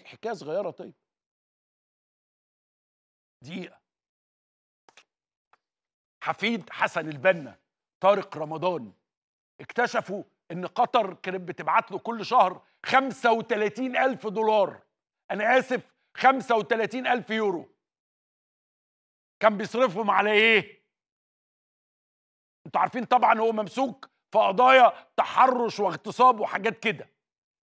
حكايه صغيره طيب دقيقه حفيد حسن البنا طارق رمضان اكتشفوا ان قطر كانت بتبعت له كل شهر 35 ألف دولار أنا آسف 35 ألف يورو كان بيصرفهم على إيه؟ أنتوا عارفين طبعا هو ممسوك في قضايا تحرش واغتصاب وحاجات كده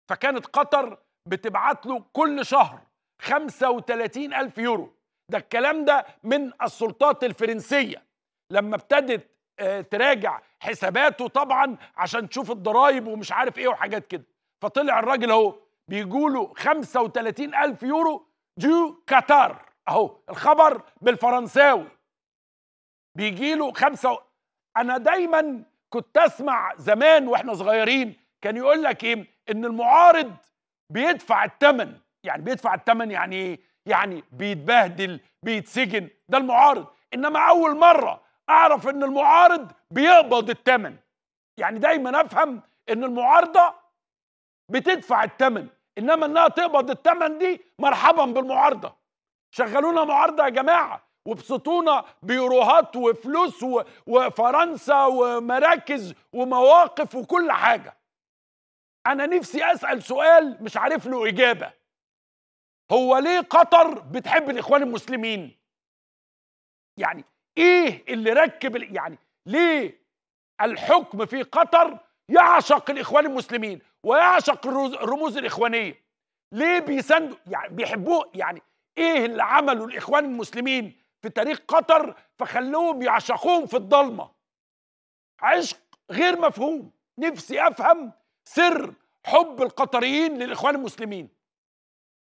فكانت قطر بتبعت له كل شهر 35 ألف يورو ده الكلام ده من السلطات الفرنسية لما ابتدت آه، تراجع حساباته طبعا عشان تشوف الضرايب ومش عارف ايه وحاجات كده فطلع الراجل اهو بيقولوا 35 ألف يورو ديو كاتار اهو الخبر بالفرنساوي بيجي له خمسة و... انا دايما كنت اسمع زمان واحنا صغيرين كان يقول لك ايه ان المعارض بيدفع الثمن يعني بيدفع الثمن يعني ايه يعني بيتبهدل بيتسجن ده المعارض انما اول مره اعرف ان المعارض بيقبض الثمن يعني دايما افهم ان المعارضه بتدفع الثمن انما انها تقبض الثمن دي مرحبا بالمعارضه شغلونا معارضه يا جماعه وابسطونا بيروهات وفلوس وفرنسا ومراكز ومواقف وكل حاجه انا نفسي اسال سؤال مش عارف له اجابه هو ليه قطر بتحب الاخوان المسلمين يعني ايه اللي ركب يعني ليه الحكم في قطر يعشق الاخوان المسلمين ويعشق الرموز الاخوانيه ليه بيساندوا يعني بيحبوه يعني ايه اللي عمله الاخوان المسلمين في تاريخ قطر فخلوهم يعشقوهم في الضلمه عشق غير مفهوم نفسي افهم سر حب القطريين للاخوان المسلمين